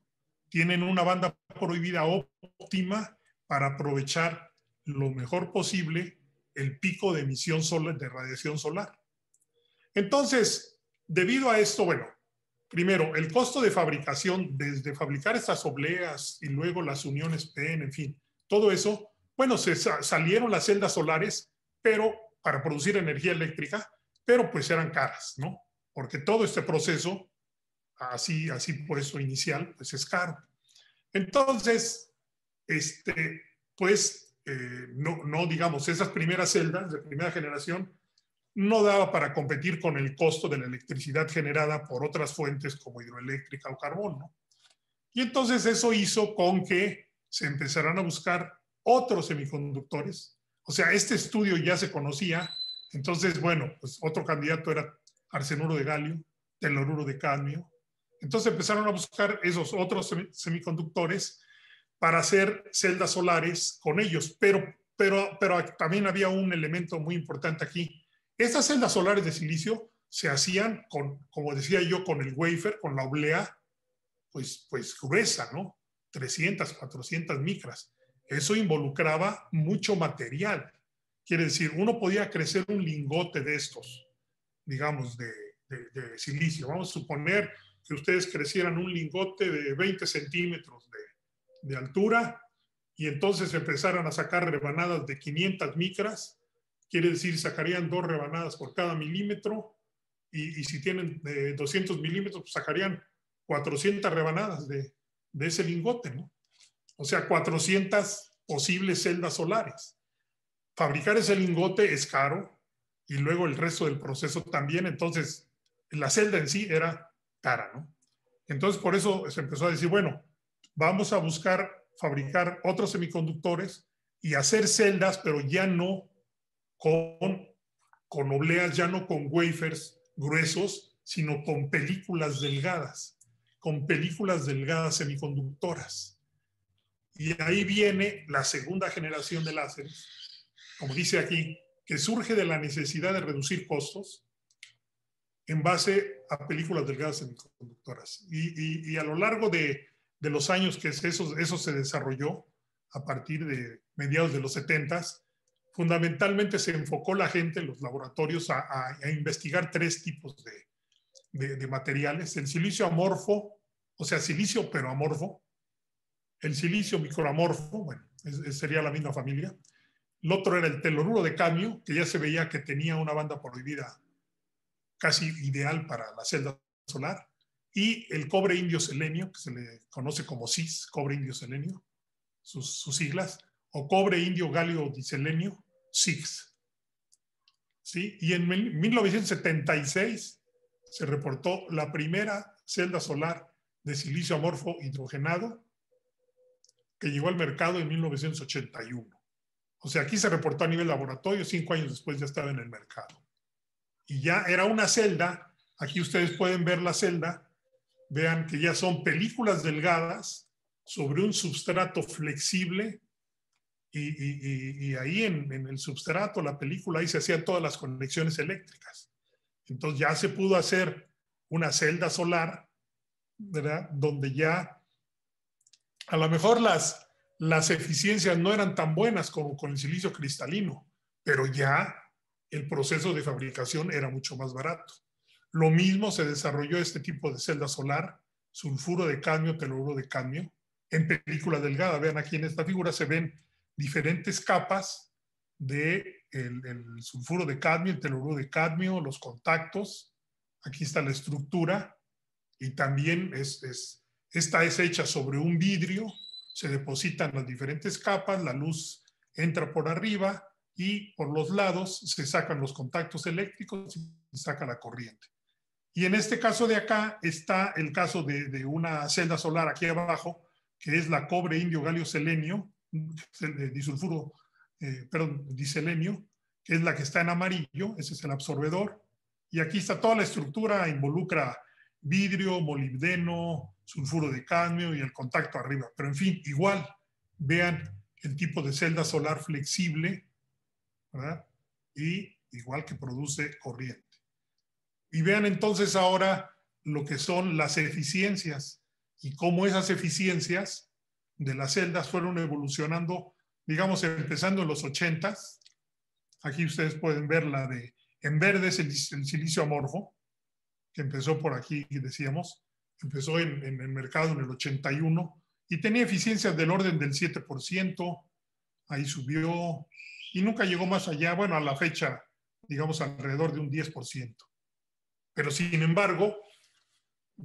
tienen una banda prohibida óptima para aprovechar lo mejor posible el pico de emisión solar, de radiación solar. Entonces, debido a esto, bueno, primero, el costo de fabricación, desde fabricar estas obleas y luego las uniones PN, en fin, todo eso, bueno, se salieron las celdas solares, pero para producir energía eléctrica, pero pues eran caras, ¿no? Porque todo este proceso así, así por eso inicial, pues es caro. Entonces, este, pues, eh, no, digamos, esas primeras celdas de primera generación no daba para competir con el costo de la electricidad generada por otras fuentes como hidroeléctrica o carbón, ¿no? Y entonces eso hizo con que se empezaran a buscar otros semiconductores. O sea, este estudio ya se conocía. Entonces, bueno, pues otro candidato era arsenuro de galio, teloruro de cadmio, entonces empezaron a buscar esos otros semiconductores para hacer celdas solares con ellos, pero, pero, pero también había un elemento muy importante aquí. Estas celdas solares de silicio se hacían con, como decía yo, con el wafer, con la oblea, pues, pues gruesa, ¿no? 300, 400 micras. Eso involucraba mucho material. Quiere decir, uno podía crecer un lingote de estos, digamos, de, de, de silicio. Vamos a suponer que ustedes crecieran un lingote de 20 centímetros de, altura y entonces empezaran a sacar rebanadas de 500 micras, quiere decir sacarían dos rebanadas por cada milímetro y, si tienen eh, de 200 milímetros, pues sacarían 400 rebanadas de, de ese lingote, ¿no? O sea, 400 posibles celdas solares. Fabricar ese lingote es caro y luego el resto del proceso también. Entonces, la celda en sí era entonces, por eso se empezó a decir, bueno, vamos a buscar fabricar otros semiconductores y hacer celdas, pero ya no con, con obleas, ya no con wafers gruesos, sino con películas delgadas, con películas delgadas semiconductoras. Y ahí viene la segunda generación de láseres, como dice aquí, que surge de la necesidad de reducir costos en base a películas delgadas semiconductoras. Y, a lo largo de, los años que eso, eso se desarrolló, a partir de mediados de los 70, fundamentalmente se enfocó la gente, en los laboratorios, a, investigar tres tipos de, materiales. El silicio amorfo, o sea, silicio pero amorfo. El silicio microamorfo, bueno, sería la misma familia. El otro era el teloruro de cadmio, que ya se veía que tenía una banda prohibida casi ideal para la celda solar. Y el cobre indio selenio, que se le conoce como CIS, cobre indio selenio, sus, siglas, o cobre indio galio diselenio, CIS. ¿Sí? Y en 1976 se reportó la primera celda solar de silicio amorfo hidrogenado que llegó al mercado en 1981. O sea, aquí se reportó a nivel laboratorio, cinco años después ya estaba en el mercado y ya era una celda. Aquí ustedes pueden ver la celda. Vean que ya son películas delgadas sobre un substrato flexible y, y, ahí en, el substrato, la película, ahí se hacían todas las conexiones eléctricas. Entonces ya se pudo hacer una celda solar, ¿verdad? Donde ya a lo mejor las, las eficiencias no eran tan buenas como con el silicio cristalino, pero ya el proceso de fabricación era mucho más barato. Lo mismo se desarrolló este tipo de celda solar, sulfuro de cadmio, teluro de cadmio, en película delgada. Vean aquí en esta figura se ven diferentes capas de el, sulfuro de cadmio, el teluro de cadmio, los contactos. Aquí está la estructura y también esta es hecha sobre un vidrio, se depositan las diferentes capas, la luz entra por arriba, y por los lados se sacan los contactos eléctricos y saca la corriente. Y en este caso de acá está el caso de, de una celda solar aquí abajo, que es la cobre indio galio selenio, disulfuro, eh, perdón, diselenio, que es la que está en amarillo, ese es el absorbedor. Y aquí está toda la estructura, involucra vidrio, molibdeno, sulfuro de cadmio y el contacto arriba. Pero en fin, igual, vean el tipo de celda solar flexible ¿verdad? Y igual que produce corriente. Y vean entonces ahora lo que son las eficiencias y cómo esas eficiencias de las celdas fueron evolucionando, digamos, empezando en los 80 Aquí ustedes pueden ver la de, en verde es el, silicio amorfo, que empezó por aquí, decíamos, empezó en, en, el mercado en el 81 y tenía eficiencias del orden del 7%, ahí subió, y nunca llegó más allá, bueno, a la fecha, digamos, alrededor de un 10%. Pero sin embargo,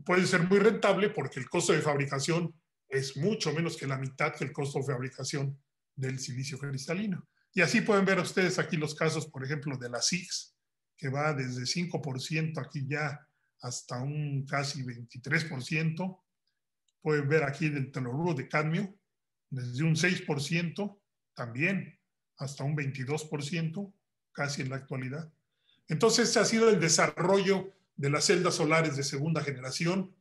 puede ser muy rentable porque el costo de fabricación es mucho menos que la mitad que el costo de fabricación del silicio cristalino. Y así pueden ver ustedes aquí los casos, por ejemplo, de la SIX, que va desde 5% aquí ya hasta un casi 23%. Pueden ver aquí del teloruro de cadmio, desde un 6% también hasta un 22%, casi en la actualidad. Entonces, ese ha sido el desarrollo de las celdas solares de segunda generación,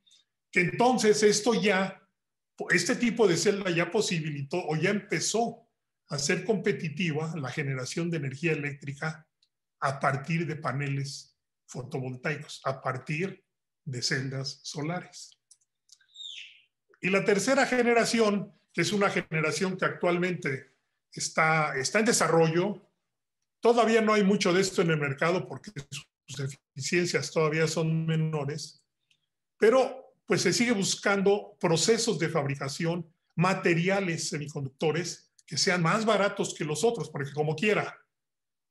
que entonces esto ya, este tipo de celda ya posibilitó o ya empezó a ser competitiva la generación de energía eléctrica a partir de paneles fotovoltaicos, a partir de celdas solares. Y la tercera generación, que es una generación que actualmente está, está en desarrollo. Todavía no hay mucho de esto en el mercado porque sus deficiencias todavía son menores, pero pues se sigue buscando procesos de fabricación, materiales semiconductores que sean más baratos que los otros, porque como quiera,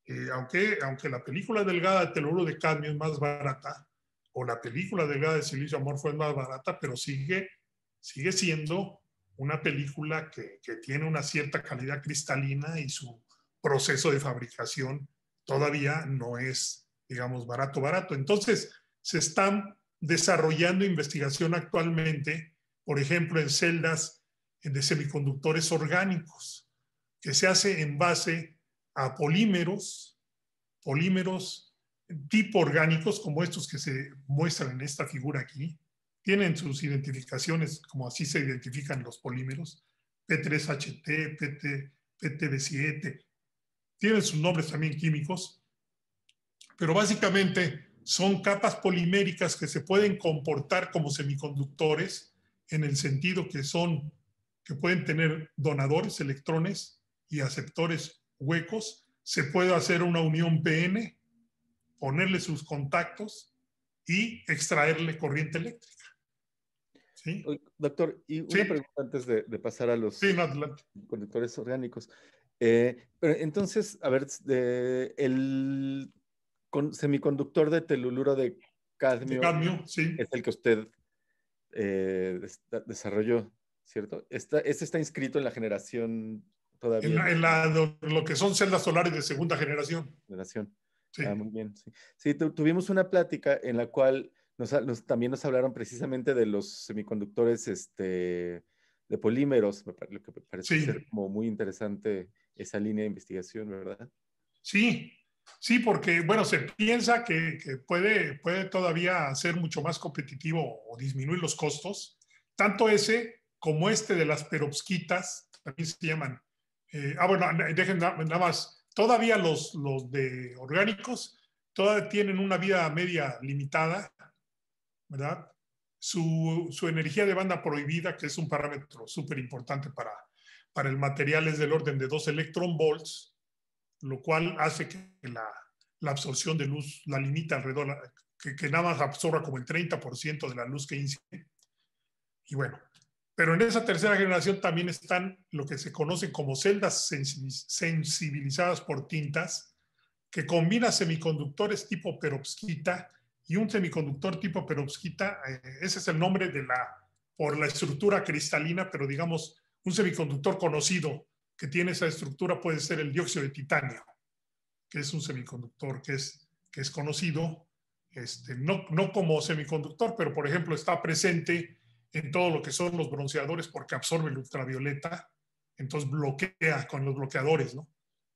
eh, aunque, aunque la película delgada de teluro de cadmio es más barata, o la película delgada de silicio amorfo es más barata, pero sigue, sigue siendo una película que, tiene una cierta calidad cristalina y su proceso de fabricación todavía no es, digamos, barato, barato. Entonces, se están desarrollando investigación actualmente, por ejemplo, en celdas de semiconductores orgánicos, que se hace en base a polímeros, polímeros tipo orgánicos como estos que se muestran en esta figura aquí, tienen sus identificaciones, como así se identifican los polímeros, P3HT, PT, PTB7, tienen sus nombres también químicos, pero básicamente son capas poliméricas que se pueden comportar como semiconductores en el sentido que son que pueden tener donadores, electrones y aceptores huecos. Se puede hacer una unión PN, ponerle sus contactos y extraerle corriente eléctrica. Doctor, y una pregunta antes de, pasar a los conductores orgánicos. Eh, entonces, a ver, el semiconductor de teluluro de cadmio, es el que usted eh, desarrolló, ¿cierto? Está, este está inscrito en la generación todavía? En, lo que son celdas solares de segunda generación. Generación. Sí. Ah, muy bien. Sí, tuvimos una plática en la cual también nos hablaron precisamente de los semiconductores este, de polímeros, lo que me parece ser como muy interesante esa línea de investigación, ¿verdad? Sí, sí, porque, bueno, se piensa que, puede, puede todavía ser mucho más competitivo o disminuir los costos, tanto ese como este de las perovskitas, también se llaman. Eh, ah, bueno, dejen nada más, todavía los, los de orgánicos todavía tienen una vida media limitada su, energía de banda prohibida, que es un parámetro súper importante para, para el material, es del orden de 2 electron volts, lo cual hace que la, absorción de luz la limita alrededor, que, que nada más absorba como el 30% de la luz que incide. Y bueno, pero en esa tercera generación también están lo que se conocen como celdas sensibilizadas por tintas, que combina semiconductores tipo perovskita y un semiconductor tipo perovskita, eh, ese es el nombre de la, por la estructura cristalina, pero digamos, un semiconductor conocido que tiene esa estructura puede ser el dióxido de titanio, que es un semiconductor que es, que es conocido, este, no, no como semiconductor, pero por ejemplo está presente en todo lo que son los bronceadores porque absorbe el ultravioleta, entonces bloquea con los bloqueadores, ¿no?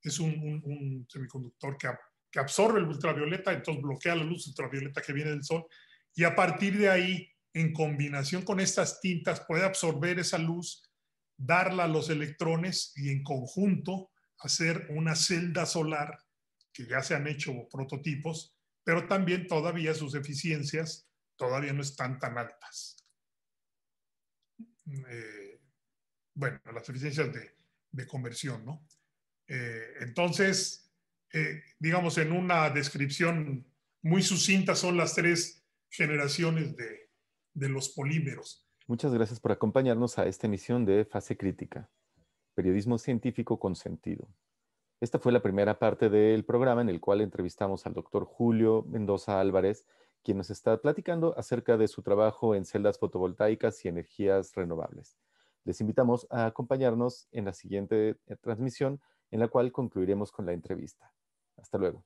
Es un, un semiconductor que que absorbe el ultravioleta, entonces bloquea la luz ultravioleta que viene del sol y a partir de ahí, en combinación con estas tintas, puede absorber esa luz, darla a los electrones y en conjunto hacer una celda solar, que ya se han hecho prototipos, pero también todavía sus eficiencias todavía no están tan altas. Eh, bueno, las eficiencias de, conversión, ¿no? Eh, entonces, digamos, en una descripción muy sucinta, son las tres generaciones de, de los polímeros. Muchas gracias por acompañarnos a esta emisión de Fase Crítica, Periodismo Científico con Sentido. Esta fue la primera parte del programa en el cual entrevistamos al doctor Julio Mendoza Álvarez, quien nos está platicando acerca de su trabajo en celdas fotovoltaicas y energías renovables. Les invitamos a acompañarnos en la siguiente eh, transmisión, en la cual concluiremos con la entrevista. Hasta luego.